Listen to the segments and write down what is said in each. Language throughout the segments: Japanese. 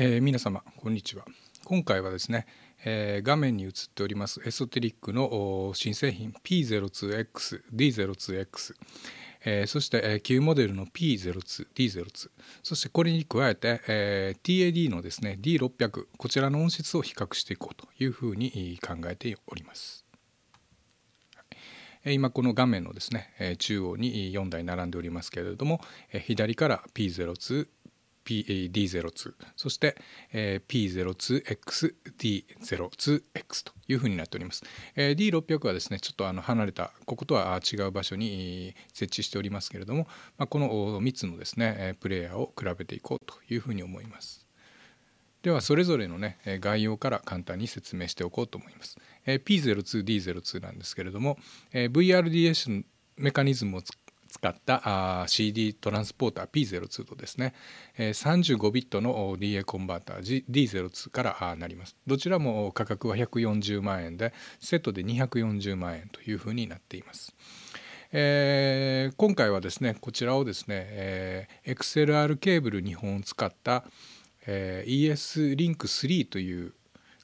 えー、皆様こんにちは今回はですね、えー、画面に映っておりますエソテリックの新製品 P02XD02X、えー、そして、え旧モデルの P02D02 そしてこれに加えて、え TAD のですね D600 こちらの音質を比較していこうというふうに考えております今この画面のですね中央に4台並んでおりますけれども左から P02 p d 0 2そして、えー、P02XD02X というふうになっております、えー、D600 はですねちょっとあの離れたこことは違う場所に設置しておりますけれども、まあ、この3つのですねプレイヤーを比べていこうというふうに思いますではそれぞれのね概要から簡単に説明しておこうと思います。P02D02 なんですけれども VRDS メカニズムを使使った CD トランスポーター P02 とですね35ビットの DA コンバーター D02 からなりますどちらも価格は140万円でセットで240万円というふうになっています。えー、今回はですねこちらをですね、えー、XLR ケーブル2本を使った、えー、ES リンク3という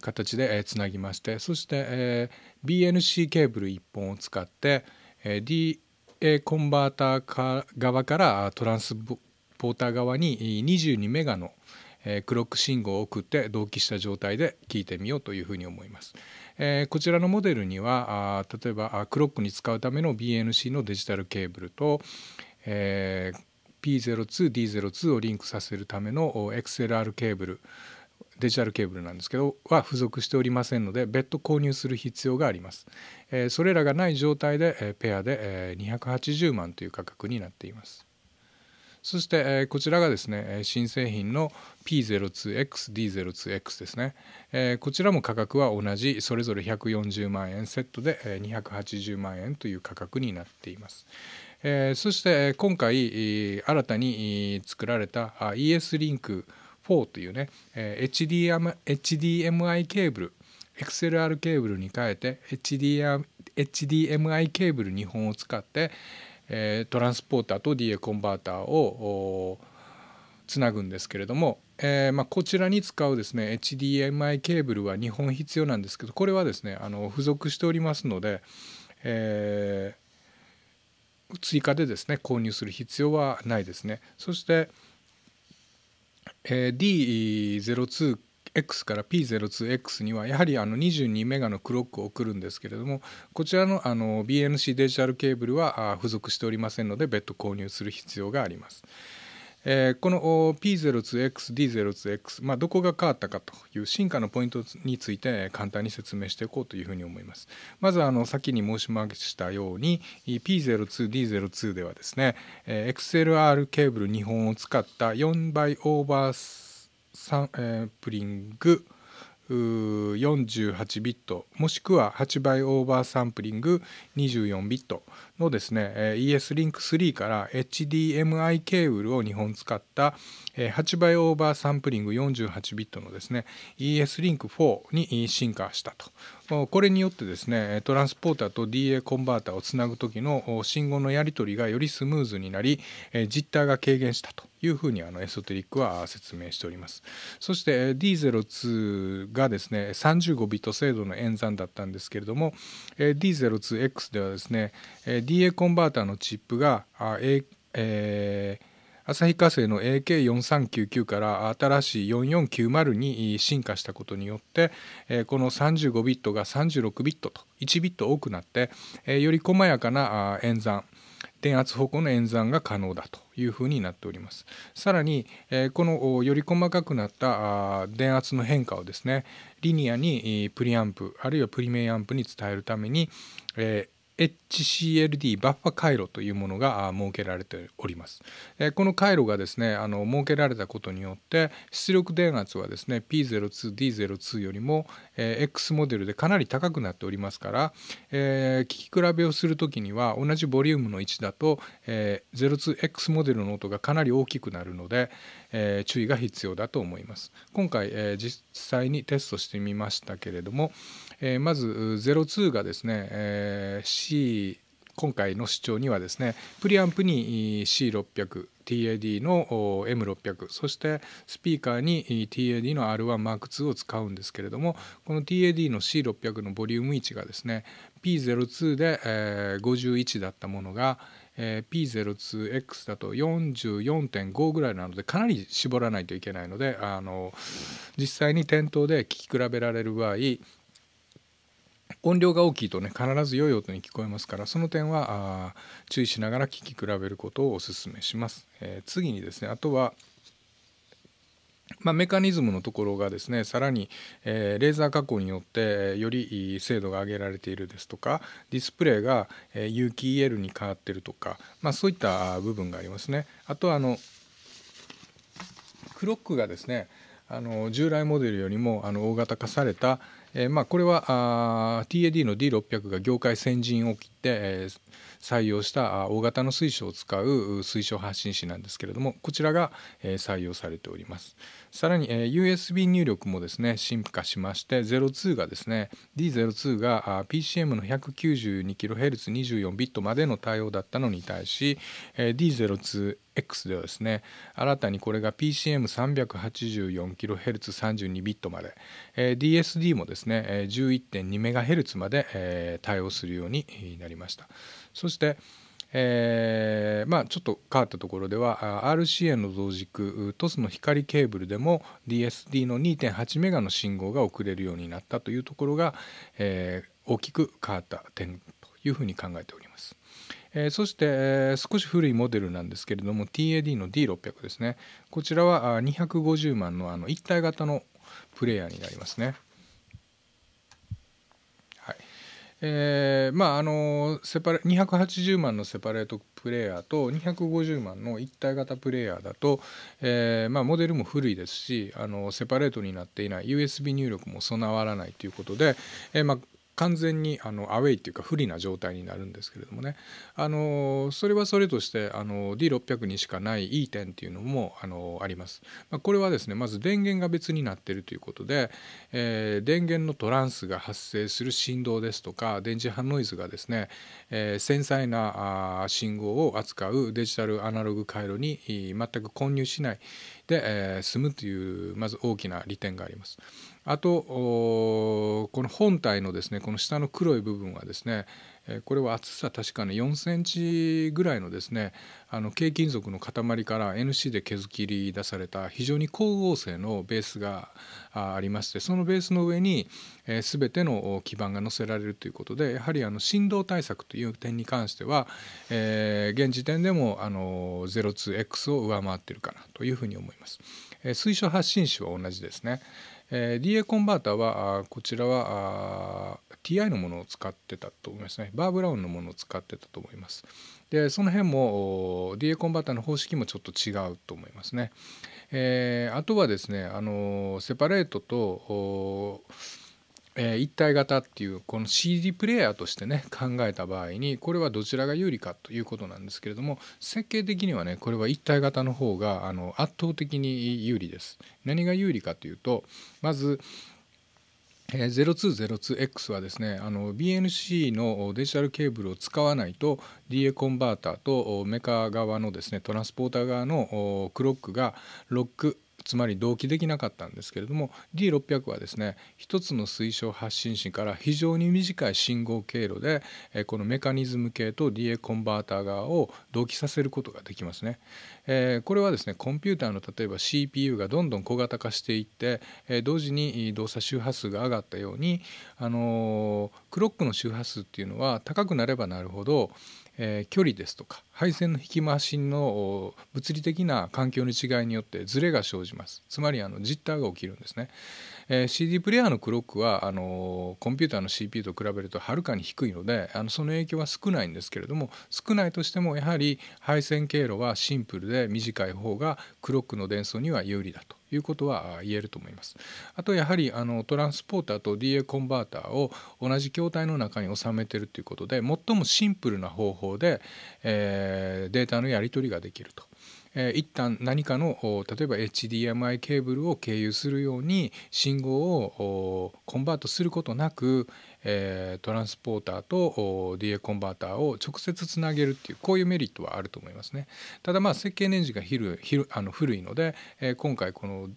形で、えー、つなぎましてそして、えー、BNC ケーブル1本を使って、えー、えコンバーターか側からトランスポーター側に22メガのクロック信号を送って同期した状態で聞いてみようというふうに思います。えこちらのモデルには例えばクロックに使うための BNC のデジタルケーブルと、え P02D02 をリンクさせるための XLR ケーブルデジタルケーブルなんですけどは付属しておりませんので別途購入する必要があります、えー、それらがない状態で、えー、ペアで、えー、280万という価格になっていますそして、えー、こちらがですね新製品の P02XD02X ですね、えー、こちらも価格は同じそれぞれ140万円セットで、えー、280万円という価格になっていますえー、そして今回新たに作られた ES リンク4というね、えー、HDMI ケーブル XLR ケーブルに変えて HDMI ケーブル2本を使って、えー、トランスポーターと DA コンバーターをつなぐんですけれども、えー、まあ、こちらに使うですね HDMI ケーブルは2本必要なんですけどこれはですねあの付属しておりますので、えー、追加でですね購入する必要はないですねそして、えー、D02 X から P02X にはやはりあの22メガのクロックを送るんですけれどもこちらのあの BNC デジタルケーブルは付属しておりませんので別途購入する必要があります。えー、この P02XD02X、まあ、どこが変わったかという進化のポイントについて簡単に説明していこうというふうに思います。まずあの先に申しましたように P02D02 ではですね、XLR ケーブル2本を使った4倍オーバーサン、プリング48ビットもしくは8倍オーバーサンプリング24ビットのですね、え ES リンク3から HDMI ケーブルを2本使った、え8倍オーバーサンプリング48ビットのですね ES リンク4に進化したとこれによってですねトランスポーターと DA コンバーターをつなぐ時の信号のやり取りがよりスムーズになりジッターが軽減したというふうにあのエソテリックは説明しておりますそして D02 がですね35ビット精度の演算だったんですけれども D02X ではですね D DA コンバーターのチップが、A えー、旭化成の AK4399 から新しい4490に進化したことによって、えこの35ビットが36ビットと1ビット多くなって、えより細やかな演算電圧方向の演算が可能だというふになっておりますさらにこのより細かくなった電圧の変化をですねリニアにプリアンプあるいはプリメイアンプに伝えるために HCLD バッファ回路というものが設けられております。この回路がですねあの設けられたことによって出力電圧はですね P02D02 よりも X モデルでかなり高くなっておりますから、えー、聞き比べをする時には同じボリュームの置だと、えー、02X モデルの音がかなり大きくなるので、えー、注意が必要だと思います。今回、えー、実際にテストしてみましたけれども、えー、まず02がですね、えー、C 今回の主張にはですねプリアンプに C600 TAD の M600 そしてスピーカーに TAD の R1M2 を使うんですけれどもこの TAD の C600 のボリューム位置がですね P02 で、え51だったものが、え P02X だと44.5ぐらいなのでかなり絞らないといけないのであの実際に店頭で聴き比べられる場合音量が大きいとね必ず良い音に聞こえますからその点は注意しながら聴き比べることをお勧めします、えー、次にですねあとはまあ、メカニズムのところがですねさらに、えー、レーザー加工によってより精度が上げられているですとかディスプレイが、え有機 EL に変わってるとか、まあ、そういった部分がありますねあとはあのクロックがですねあの従来モデルよりもあの大型化された、えー、まあ、これは TAD の D600 が業界先陣を切って、えー、採用した大型の水晶を使う水晶発信紙なんですけれどもこちらが、えー、採用されておりますさらに、えー、USB 入力もですね進化しまして02がですね D02 が PCM の 192kHz24 ビットまでの対応だったのに対し、えー、D02 X ではですね新たにこれが PCM384kHz32 ビットまで、DSD もですね、11.2MHz まで、対応するようになりましたそして、えー、まあ、ちょっと変わったところでは RCA の同軸トスの光ケーブルでも DSD の2.8メガの信号が送れるようになったというところが、え大きく変わった点というふうに考えております。えー、そして、えー、少し古いモデルなんですけれども TAD の D600 ですねこちらは250万のあの一体型のプレイヤーになりますね。はいえー、まああのセパレ280万のセパレートプレイヤーと250万の一体型プレイヤーだと、えー、まあ、モデルも古いですしあのセパレートになっていない USB 入力も備わらないということで、えー、まあ完全にあのアウェイっていうか不利な状態になるんですけれどもねあのそれはそれとしてあの D600 にしかないいい点っていうのもあのあります、まあ、これはですねまず電源が別になってるということで、えー、電源のトランスが発生する振動ですとか電磁波ノイズがですね、えー、繊細なあ信号を扱うデジタルアナログ回路に全く混入しないで、えー、済むというまず大きな利点があります。あとこの本体のですねこの下の黒い部分はですねこれは厚さ確かに4センチぐらいのですねあの軽金属の塊から NC で削り出された非常に光合成のベースがありましてそのベースの上に全ての基板が載せられるということでやはりあの振動対策という点に関しては、え現時点でもあの 02X を上回ってるかなというふうに思います。推奨発信子は同じですね。えー、DA コンバーターはこちらは TI のものを使ってたと思いますねバー・ブラウンのものを使ってたと思いますでその辺も DA コンバーターの方式もちょっと違うと思いますね、えー、あとはですねあのセパレートとえー、一体型っていうこの CD プレーヤーとしてね考えた場合にこれはどちらが有利かということなんですけれども設計的にはねこれは一体型の方があの圧倒的に有利です。何が有利かというとまず、えー、0202X はですねあの BNC のデジタルケーブルを使わないと DA コンバーターとメカ側のですねトランスポーター側のクロックがロックつまり同期できなかったんですけれども D600 はですね一つの水晶発信子から非常に短い信号経路でこのメカニズム系と DA コンバーター側を同期させることができますね。これはですねコンピューターの例えば CPU がどんどん小型化していって同時に動作周波数が上がったようにあのクロックの周波数っていうのは高くなればなるほど距離ですとか配線の引き回しの物理的な環境の違いによってズレが生じますつまりあのジッターが起きるんですね、えー、CD プレイヤーのクロックはあのコンピューターの CPU と比べるとはるかに低いのであのその影響は少ないんですけれども少ないとしてもやはり配線経路はシンプルで短い方がクロックの伝送には有利だということは言えると思います。あとやはりあのトランスポーターと DA コンバーターを同じ筐体の中に収めてるということで最もシンプルな方法で、えーえデータのやり取りができると。一旦何かの例えば HDMI ケーブルを経由するように信号をコンバートすることなくトランスポーターと DA コンバーターを直接つなげるっていうこういうメリットはあると思いますね。ただまあ設計年次が古いので今回この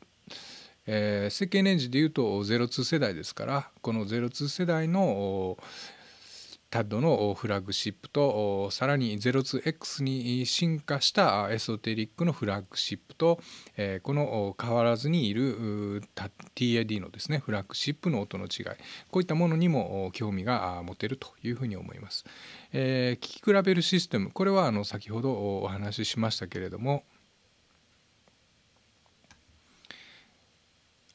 え設計年次でいうと02世代ですからこの02世代の TAD のフラッグシップとさらに 02X に進化したエソテリックのフラッグシップとこの変わらずにいる TAD のですねフラッグシップの音の違いこういったものにも興味が持てるというふうに思います。え聞き比べるシステムこれはあの先ほどお話ししましたけれども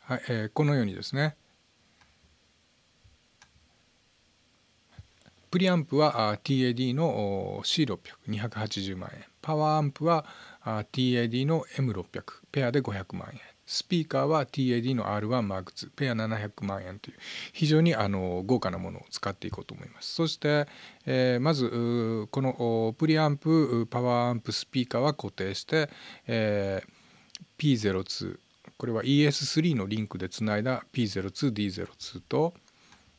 はいえこのようにですねプリアンプは TAD の C600280 万円パワーアンプは TAD の M600 ペアで500万円スピーカーは TAD の R1M2 ペア700万円という非常にあの豪華なものを使っていこうと思いますそして、えー、まずこのプリアンプパワーアンプスピーカーは固定して、えー、P02 これは ES3 のリンクでつないだ P02D02 と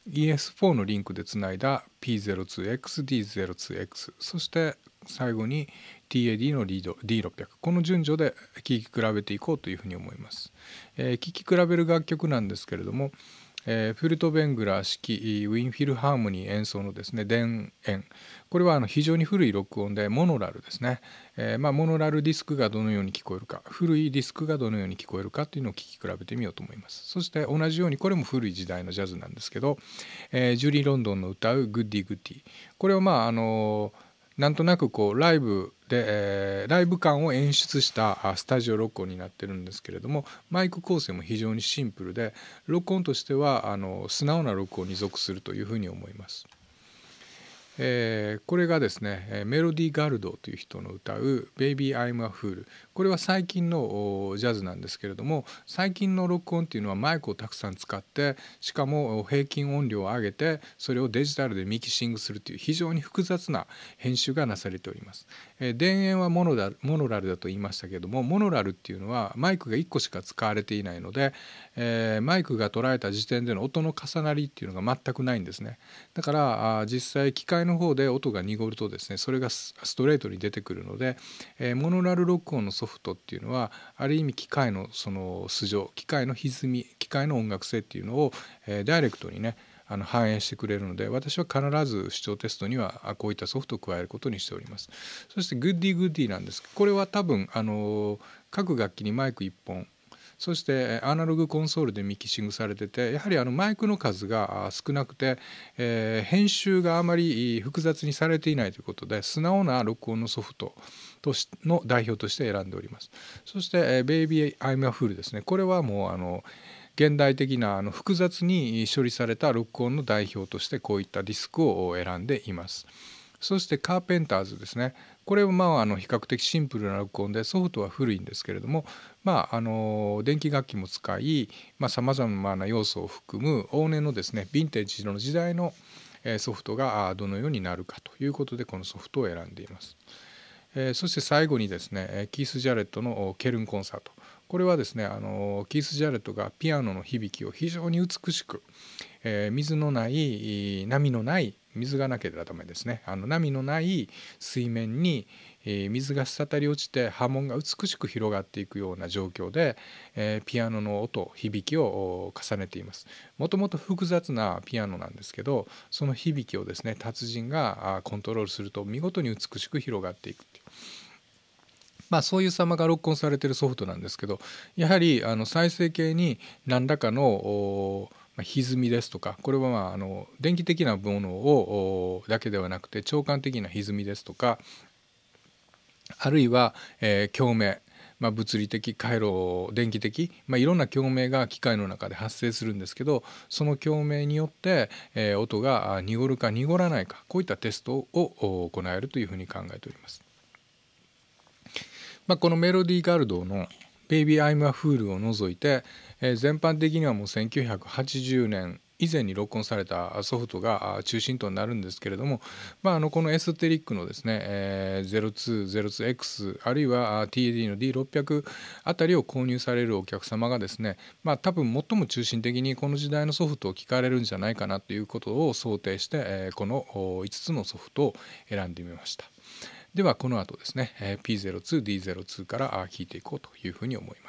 ES4 のリンクでつないだ P02XD02X そして最後に TAD のリード D600 この順序で聴き比べていこうというふうに思います。えー、聴き比べる楽曲なんですけれどもえー、フルトベングラー式ウィンフィルハーモニー演奏のですね田園これはあの非常に古い録音でモノラルですね、えー、まあ、モノラルディスクがどのように聞こえるか古いディスクがどのように聞こえるかというのを聞き比べてみようと思いますそして同じようにこれも古い時代のジャズなんですけど、えー、ジュリー・ロンドンの歌う「グッディ・グッディ」これをまああのなんとなくこうライブで、えー、ライブ感を演出したスタジオ録音になってるんですけれどもマイク構成も非常にシンプルで録音としてはあの素直な録音に属するというふうに思います。えー、これがですねメロディ・ガルドという人の歌う「Baby I'm a Fool」これは最近のジャズなんですけれども最近の録音っていうのはマイクをたくさん使ってしかも平均音量を上げてそれをデジタルでミキシングするという非常に複雑な編集がなされております。えー、電源はモノラモノラルだと言いましたけれどもモノラルっていうのはマイクが1個しか使われていないので、えー、マイクが捉えた時点での音の重なりっていうのが全くないんですね。だからあ実際機械の方で音が濁るとですねそれがストレートに出てくるので、えー、モノラル録音のソフトっていうのはある意味機械のその素性機械の歪み機械の音楽性っていうのを、えー、ダイレクトにねあの反映してくれるので私は必ず視聴テストにはこういったソフトを加えることにしておりますそしてグッディグッディなんですこれは多分あの各楽器にマイク1本そしてアナログコンソールでミキシングされててやはりあのマイクの数が少なくて、えー、編集があまり複雑にされていないということで素直な録音のソフトとしの代表として選んでおりますそして、えー「ベイビー・アイム・ア・フール」ですねこれはもうあの現代的なあの複雑に処理された録音の代表としてこういったディスクを選んでいます。そしてカーペンターズですねこれはまああの比較的シンプルな録音でソフトは古いんですけれども、まあ、あの電気楽器も使いさまざ、まな要素を含む往年のですねヴィンテージの時代のソフトがどのようになるかということでこのソフトを選んでいます。そして最後にですねキース・ジャレットの「ケルンコンサート」これはですねあのキース・ジャレットがピアノの響きを非常に美しく、え水のない波のない水がなければダメですねあの波のない水面に、え水が滴り落ちて波紋が美しく広がっていくような状況で、えピアノの音響きを重ねていますもともと複雑なピアノなんですけどその響きをですね達人がコントロールすると見事に美しく広がっていくっていう。まあ、そういう様が録音されてるソフトなんですけどやはりあの再生系に何らかの歪みですとかこれはまああの電気的なものをだけではなくて長官的な歪みですとかあるいは、えー、共鳴まあ、物理的回路電気的、まあ、いろんな共鳴が機械の中で発生するんですけどその共鳴によって、えー、音が濁るか濁らないかこういったテストを行えるというふうに考えております。まあ、このメロディーガルドのベイビー・アフールを除いて、えー、全般的にはもう1980年以前に録音されたソフトが中心となるんですけれども、まあ、あのこのエステリックのですね、えー、0202X あるいは TAD の D600 あたりを購入されるお客様がですね、まあ、多分最も中心的にこの時代のソフトを聞かれるんじゃないかなということを想定して、えー、この5つのソフトを選んでみました。ではこの後ですね P02D02 から聞いていこうというふうに思います。